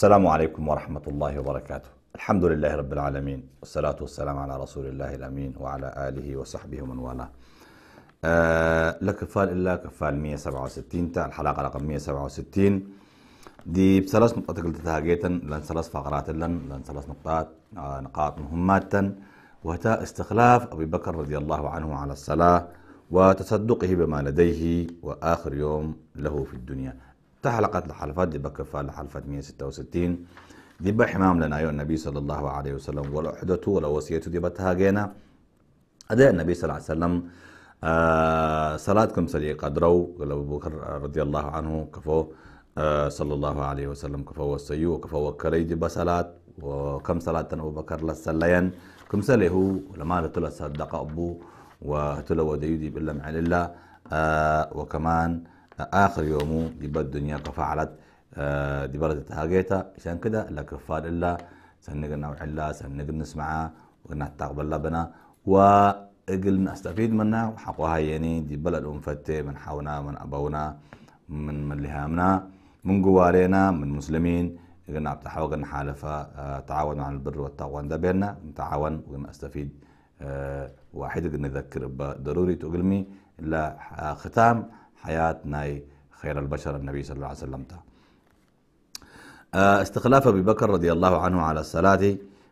السلام عليكم ورحمة الله وبركاته الحمد لله رب العالمين والصلاة والسلام على رسول الله الأمين وعلى آله وصحبه ومن والاه آه لا كفال إلا كفال 167 تاع الحلقة رقم 167 دي بثلاث نقطات قلت تهاجيتا لان ثلاث فقرات لان لان ثلاث نقاط آه نقاط مهمات وهتا استخلاف أبي بكر رضي الله عنه على الصلاة وتصدقه بما لديه وآخر يوم له في الدنيا تا الحلفات دي بكفى الحلفات 166 دي بحمام لنا أيها النبي صلى الله عليه وسلم ولا حدته ولا وصيته دي جينا أداء النبي صلى الله عليه وسلم آه صلاتكم صديق قال أبو بكر رضي الله عنه كفو آه صلى الله عليه وسلم كفو السيو وكفو كريدي بصلات وكم صلاة أبو بكر لسلين كم سلي هو لما تلا صدق أبو وتلا وديدي بالله على الله آه وكمان اخر يومه دي الدنيا كفعلت آه دي برد عشان كده لا كفار الا سنقنا وعلا سنقنا نسمعها ونتقبل لبنا وقل نستفيد منها وحقها يعني دي بلد فتي من حونا من ابونا من من لهامنا من جوارينا من مسلمين قلنا بتحاول قلنا حالفة آه، تعاون على البر والتقوى ده بيننا نتعاون ونستفيد آه، واحد قلنا نذكر بضروري تقلمي لا آه، ختام حياتنا ناي خير البشر النبي صلى الله عليه وسلم تا آه، استخلاف أبي بكر رضي الله عنه على الصلاة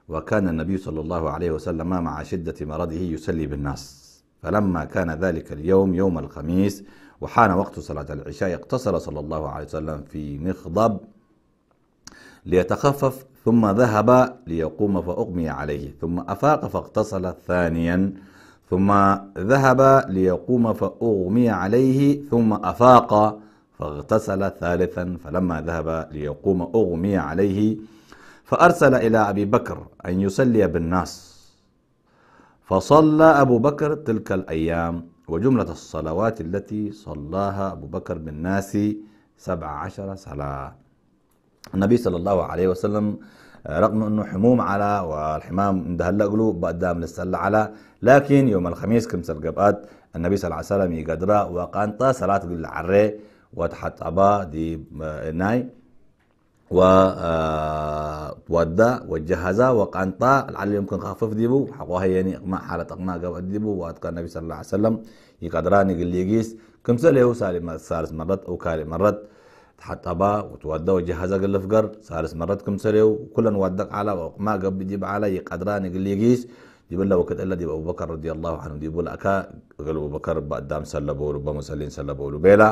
وكان النبي صلى الله عليه وسلم مع شدة مرضه يسلي بالناس فلما كان ذلك اليوم يوم الخميس وحان وقت صلاة العشاء اقتصر صلى الله عليه وسلم في مخضب ليتخفف ثم ذهب ليقوم فأغمي عليه ثم أفاق فاغتسل ثانيا ثم ذهب ليقوم فأغمي عليه ثم أفاق فاغتسل ثالثا فلما ذهب ليقوم أغمي عليه فأرسل إلى أبي بكر أن يصلي بالناس فصلى أبو بكر تلك الأيام وجملة الصلوات التي صلاها أبو بكر بالناس سبع عشر صلاة النبي صلى الله عليه وسلم رغم انه حموم على والحمام ده هلا قلوب بقدام السلة على لكن يوم الخميس كمس القبات النبي صلى الله عليه وسلم يقدر وقانطا صلاة العري وتحت أبا دي ناي و آه، ودا وجهزا وقانطا لعل يمكن خفف ديبو حقوها يعني اقماع حالة اقماع قبات ديبو واتقى النبي صلى الله عليه وسلم يقدراني يقول ليقيس كم سالم سالي ثالث مرات او كالي مرات تحطبا وتودا وجهازا قلف قر سالس مرتكم سريو كلن ودق على ما قب جيب على يقدران يقول يقيس جيب الله وقت الا ديب ابو بكر رضي الله عنه ديب اكا قال ابو بكر بقدام صلى له بمسلين صلى له بيلا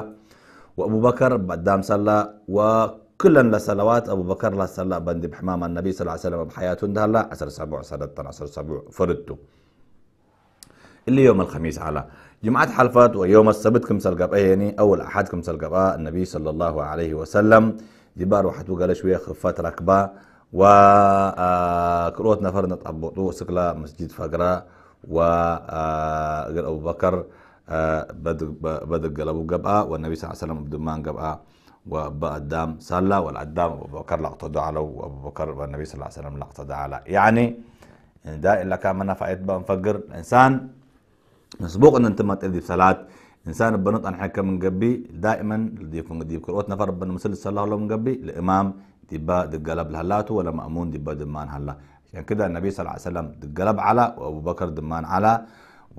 وابو بكر بقدام سلا وكلن لصلوات ابو بكر لا صلى بند بحمام النبي صلى الله عليه وسلم بحياته اندهلا 10 سبع 10 سبع فردته اللي يوم الخميس على جمعة حلفات ويوم السبت كم سلقب يعني أول أحد كم سلقب النبي صلى الله عليه وسلم جبار واحد قال شوية خفات ركبة و آه، كروت نفر نتعبطو سكلا مسجد فقرة و آه، أبو بكر آه، بدق قلبو قبأ والنبي صلى الله عليه وسلم بدمان قبأ وابا قدام صلى والقدام ابو بكر لقتدى على وابو بكر والنبي صلى الله عليه وسلم لقتدى على يعني دائما اللي كان منافعه بقى نفجر الانسان مسبوق ان انت ما تأذي صلاه انسان بنط عن حكم من قبي دائما ديفون ديب كروت نفر بن مسل صلى الله من قبي الامام دبا دقلب لهلاته ولا مامون دبا دمان هلا عشان يعني كده النبي صلى الله عليه وسلم دقلب على وابو بكر دمان على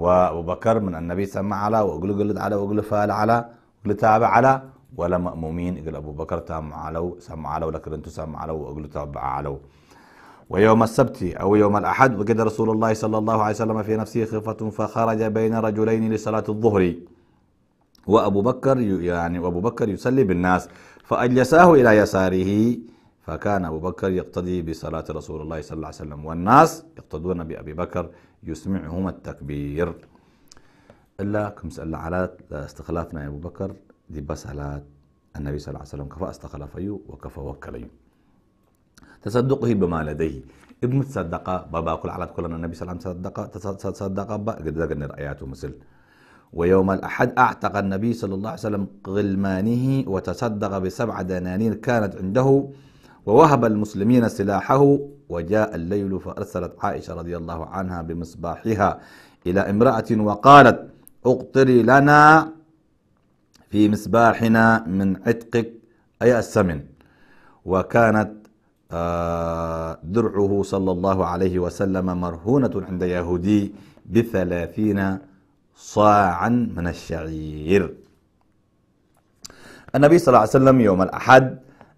وابو بكر من النبي سمع على وقل قلد على وقل فال على وقل تابع على ولا مامومين يقول ابو بكر تام على سمع على ولكن انتو سمع على وقل تابع على ويوم السبت أو يوم الأحد وجد رسول الله صلى الله عليه وسلم في نفسه خفة فخرج بين رجلين لصلاة الظهر وأبو بكر يعني وأبو بكر يصلي بالناس فأجلساه إلى يساره فكان أبو بكر يقتدي بصلاة رسول الله صلى الله عليه وسلم والناس يقتدون بأبي بكر يسمعهم التكبير إلا كم سأل على استخلافنا يا أبو بكر دي بسالات النبي صلى الله عليه وسلم كفى استخلف أيو وكفى وكل أيو تصدقه بما لديه ابن تصدق بابا كل على كل النبي صلى الله عليه وسلم تصدق تصدق قد ذاك رأياته مثل ويوم الأحد أعتق النبي صلى الله عليه وسلم غلمانه وتصدق بسبع دنانير كانت عنده ووهب المسلمين سلاحه وجاء الليل فأرسلت عائشة رضي الله عنها بمصباحها إلى امرأة وقالت اقتري لنا في مصباحنا من عتقك أي السمن وكانت آه، درعه صلى الله عليه وسلم مرهونة عند يهودي بثلاثين صاعا من الشعير النبي صلى الله عليه وسلم يوم الأحد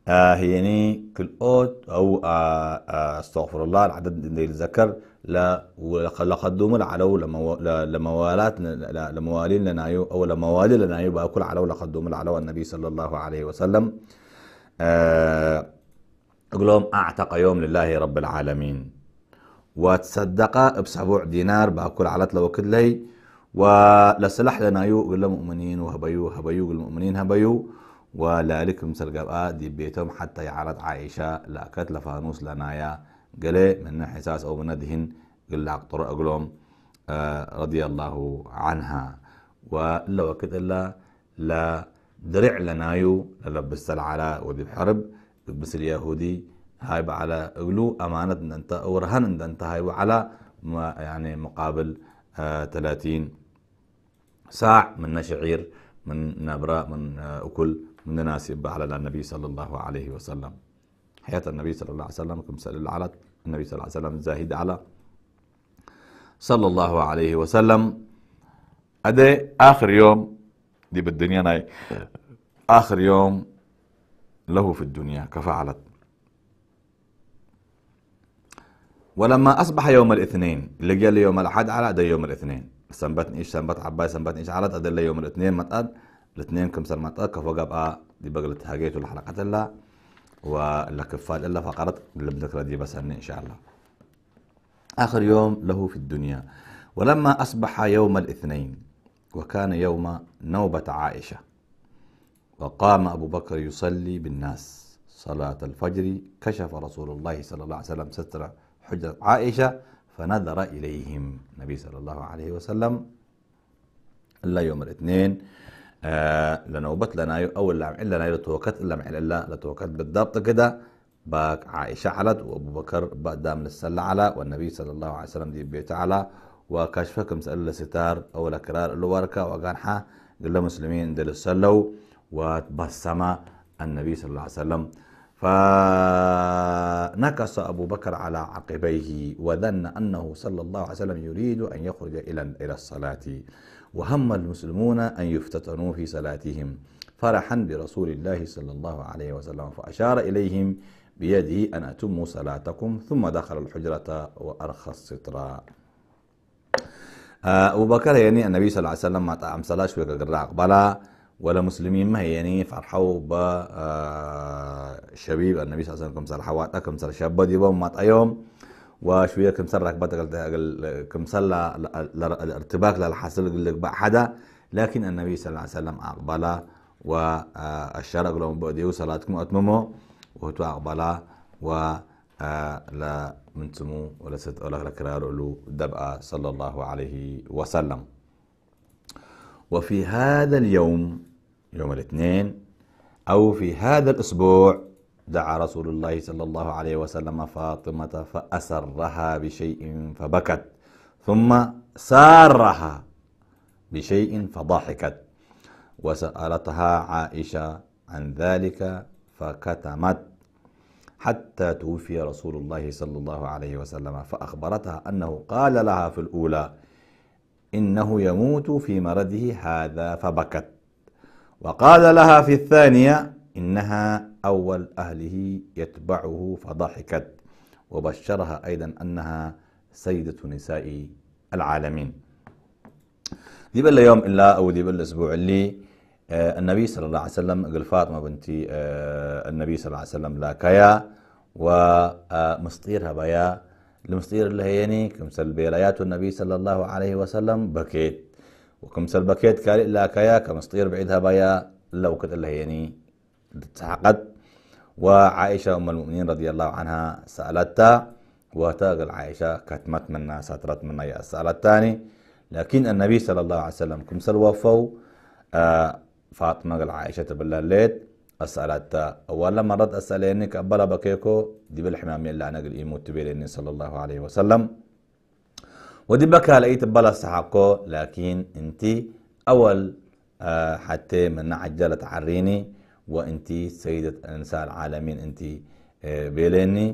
آه، هيني يعني كل أوت أو آه، استغفر الله العدد اللي ذكر لا ولقد دوم العلو لموالات لموالين لنا يو أو لموالي لنا يو بأكل علو لقد دوم العلو النبي صلى الله عليه وسلم آه اقول لهم اعتق يوم لله رب العالمين وتصدق بسبوع دينار باكل على لو لي ولسلح لنا يو قل مؤمنين وهبيو هبيو قل مؤمنين هبيو ولالك مثل قبقى دي بيتهم حتى يعرض عائشة لا كتل فانوس لنايا قال من حساس أو من دهن قل لها اقطر أقلهم آه، رضي الله عنها ولا وقت إلا لا درع لنايو للبس على وذي بحرب مثل يهودي هاي على قلو أمانة أنت أو رهن أنت هاي على يعني مقابل 30 آه، ساع من شعير من نبرة من آه، أكل من ناسب على النبي صلى الله عليه وسلم حياة النبي صلى الله عليه وسلم كم سأل على النبي صلى الله عليه وسلم زاهد على صلى الله عليه وسلم أدي آخر يوم دي بالدنيا ناي آخر يوم له في الدنيا كفعلت ولما اصبح يوم الاثنين اللي جاء لي يوم الاحد على ده يوم الاثنين سنبت ايش سنبت عباي سنبت ايش ده ادل يوم الاثنين متقد الاثنين كم سنة متقد كفوق آه، بقى دي بقلت هاجيت الحلقة الا ولا كفال الا فقرت اللي بذكر دي بس ان شاء الله اخر يوم له في الدنيا ولما اصبح يوم الاثنين وكان يوم نوبة عائشة فقام أبو بكر يصلي بالناس صلاة الفجر كشف رسول الله صلى الله عليه وسلم ستر حجرة عائشة فنذر إليهم النبي صلى الله عليه وسلم إلا يوم الاثنين آه لنوبت لنا أول إلا لنا لتوكت إلا معل الله لتوكت بالضبط كده باك عائشة علت وأبو بكر بدأ من السلة على والنبي صلى الله عليه وسلم دي بيت على وكشفكم سأل ستار أو لكرار الوركة وقانحة قال مسلمين دل السلو وتبسم النبي صلى الله عليه وسلم فنكص أبو بكر على عقبيه وظن أنه صلى الله عليه وسلم يريد أن يخرج إلى إلى الصلاة وهم المسلمون أن يفتتنوا في صلاتهم فرحا برسول الله صلى الله عليه وسلم فأشار إليهم بيده أن أتموا صلاتكم ثم دخل الحجرة وأرخى السترا آه، أبو بكر يعني النبي صلى الله عليه وسلم ما تعم صلاة شوية قرر أقبلا ولا مسلمين ما هي يعني فرحوا ب آه، شبيب النبي صلى الله عليه وسلم كم سال حواتها كم شاب بدي بوم ما تأيوم وشوية كم سال ركبت كم سال الارتباك للحاصل لك حدا لكن النبي صلى الله عليه وسلم أقبل والشرق آه، لهم بأديو صلاتكم أتمموا وهتو أقبل و آه، لا منتمو ولا ست ولا كرار له دبأ صلى الله عليه وسلم وفي هذا اليوم يوم الاثنين أو في هذا الأسبوع دعا رسول الله صلى الله عليه وسلم فاطمة فأسرها بشيء فبكت ثم سارها بشيء فضحكت وسألتها عائشة عن ذلك فكتمت حتى توفي رسول الله صلى الله عليه وسلم فأخبرتها أنه قال لها في الأولى إنه يموت في مرضه هذا فبكت وقال لها في الثانية إنها أول أهله يتبعه فضحكت وبشرها أيضا أنها سيدة نساء العالمين دي بل يوم إلا أو دي بل الأسبوع اللي آه النبي صلى الله عليه وسلم قال فاطمة بنتي آه النبي صلى الله عليه وسلم لا كيا ومسطيرها آه، بيا المستير اللي هيني يعني كمثل بيلايات النبي صلى الله عليه وسلم بكيت وكم بكيت كالي لا كايا كمستير بعيدها بايا لو كد الله يعني تتحقد وعائشة أم المؤمنين رضي الله عنها سألتها وتاغل عائشة كتمت منا سترت منا يا سألت لكن النبي صلى الله عليه وسلم كم وفوا آه فاطمة قال عائشة بالله ليت أسألت أول مرة أسألينك أبلا بكيكو دي بالحمام يلا أنا قل إيموت تبيريني صلى الله عليه وسلم ودي بكى لقيت بلا استحقه لكن انت اول آه، حتى من عجلة تعريني وانت سيدة النساء العالمين انت آه، بيليني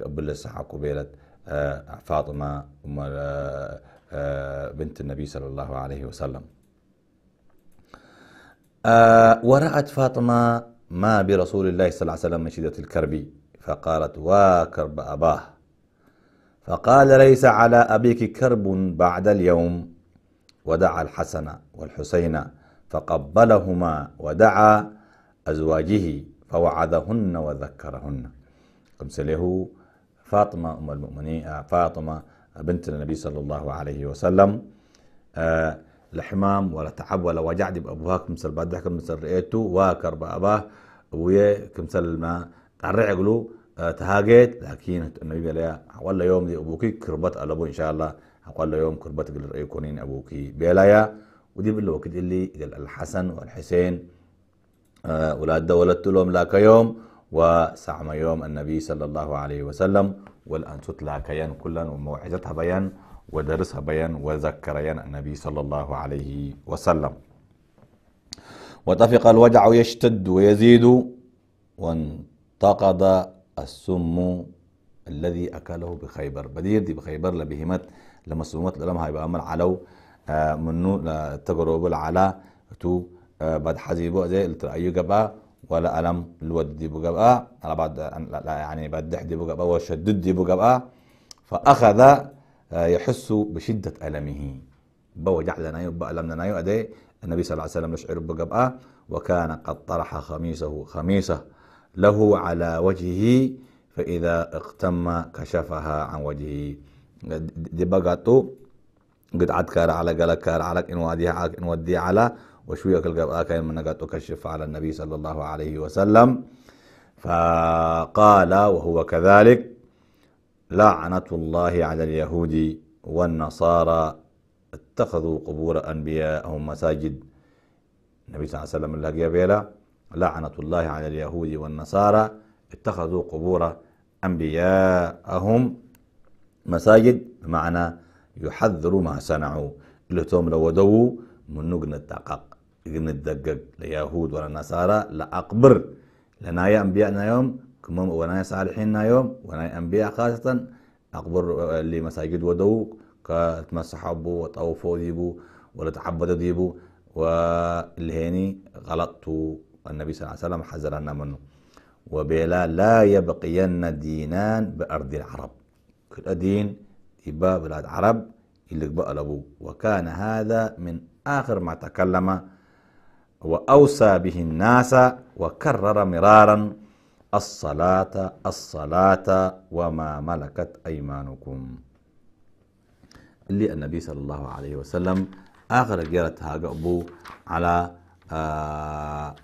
قبل استحقه بيلت آه، فاطمة بنت النبي صلى الله عليه وسلم ورأت فاطمة ما برسول الله صلى الله عليه وسلم من شدة الكرب فقالت واكرب أباه فقال ليس على أبيك كرب بعد اليوم ودعا الحسن والحسين فقبلهما ودعا أزواجه فوعدهن وذكرهن قمس له فاطمة أم المؤمنين آه، فاطمة بنت النبي صلى الله عليه وسلم أه الحمام ولا تعب ولا وجع دي بأبوها كمسل بادح كمسل رئيته وكرب أباه ويا كمسل ما قرع له آه، تهاجت لكن النبي قال ولا يوم دي ابوكي كربت ألبو ان شاء الله أول يوم كربت قدر يكونين ابوكي بيلايا ودي بالوقت اللي الحسن والحسين آه، اولاد ولدت لهم لاك يوم وسعم يوم النبي صلى الله عليه وسلم والأن تطلع كيان كلا وموعظتها بيان ودرسها بيان وذكر النبي صلى الله عليه وسلم وطفق الوجع يشتد ويزيد وانتقض السم الذي أكله بخيبر بدير دي بخيبر لبهمت لمسلمات لما هاي بعمل علو منو تجربة على تو بعد حزيبو زي الترأيو جبا ولا ألم الود دي جبا على بعد لا يعني دح دي جبا وشدد دي جبا فأخذ يحس بشدة ألمه بوجع لنا يبقى ألم لنا يؤدي النبي صلى الله عليه وسلم يشعر جبا وكان قد طرح خميسه خميسه له على وجهه فإذا اقتم كشفها عن وجهه دي بغاتو قد عد كار على قال كار على إن وديها على إن ودي على وشوية كالقبقى كان من قد تكشف على النبي صلى الله عليه وسلم فقال وهو كذلك لعنة الله على اليهود والنصارى اتخذوا قبور أنبيائهم مساجد النبي صلى الله عليه وسلم لقى بيلا لعنة الله على اليهود والنصارى اتخذوا قبور أنبياءهم مساجد بمعنى يحذروا ما صنعوا اللي توم لو دو من نقن التقق الدقق ليهود ولا نصارى لا أقبر لنا يا أنبياءنا يوم كمم صالحين صالحيننا يوم ونايا أنبياء خاصة أقبر آه، لمساجد ودو بو وطوفوا ديبو ولا تعبدوا ديبو والهيني غلطوا والنبي صلى الله عليه وسلم حذرنا منه وبلا لا يبقين دينان بأرض العرب كل دين يبقى بلاد عرب اللي بقى لابو وكان هذا من آخر ما تكلم وأوصى به الناس وكرر مرارا الصلاة الصلاة وما ملكت أيمانكم اللي النبي صلى الله عليه وسلم آخر جرت هاجأبو على آه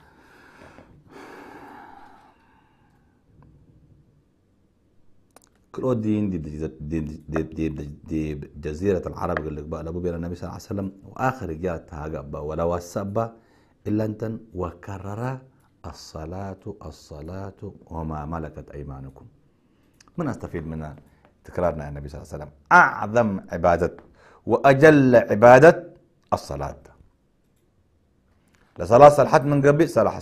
كرودين دي دي دي دي دي, دي, جزيرة العرب قال لك بقى لابو بيرا النبي صلى الله عليه وسلم وآخر جات هاقبا ولا وسبا إلا أنت وكرر الصلاة الصلاة وما ملكت أيمانكم من أستفيد من تكرارنا عن النبي صلى الله عليه وسلم أعظم عبادة وأجل عبادة الصلاة لصلاة صلحت من قبي صلح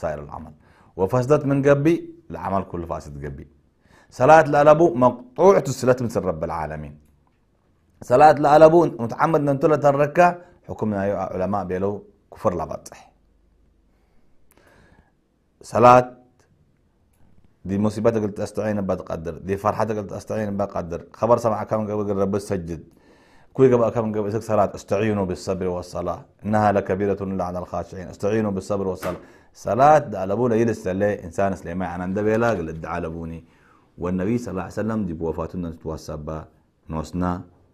سائر العمل وفسدت من قبي العمل كله فاسد قبي صلاة لألبو مقطوعة الصلاة مثل رب العالمين صلاة لألبو متعمد تلت الركة حكمنا يا علماء بيلو كفر لبطح صلاة دي مصيبتك قلت استعين بقدر دي فرحتك قلت استعين بقدر خبر سمع كم قبل رب سجد كل قبل كم قبل صلاة استعينوا بالصبر والصلاة إنها لكبيرة إلا على الخاشعين استعينوا بالصبر والصلاة صلاة الالبو لا يلسى إنسان سليمان عن دبيلا قلت دعلبوني والنبي صلى الله عليه وسلم دي بوفاتنا تتوسبا نوسنا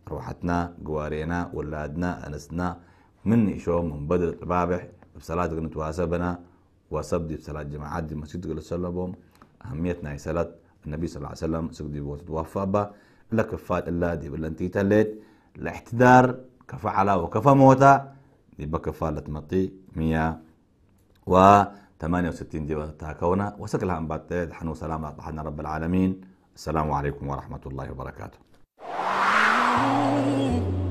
روحتنا قوارينا ولادنا أنسنا من إشوه من بدر الرابح بصلاة بنا وصب دي بصلاة جماعات دي مسجد قل سلبهم أهميتنا هي صلاة النبي صلى الله عليه وسلم سجدي بوتتوفى با لا كفات إلا دي بلنتي تليت الاحتدار كفعلا وكفى موتا دي بكفالة مطي مياه و 68 دقيقة تاكونا وسكلها مبات حنو سلام طحنا رب العالمين السلام عليكم ورحمة الله وبركاته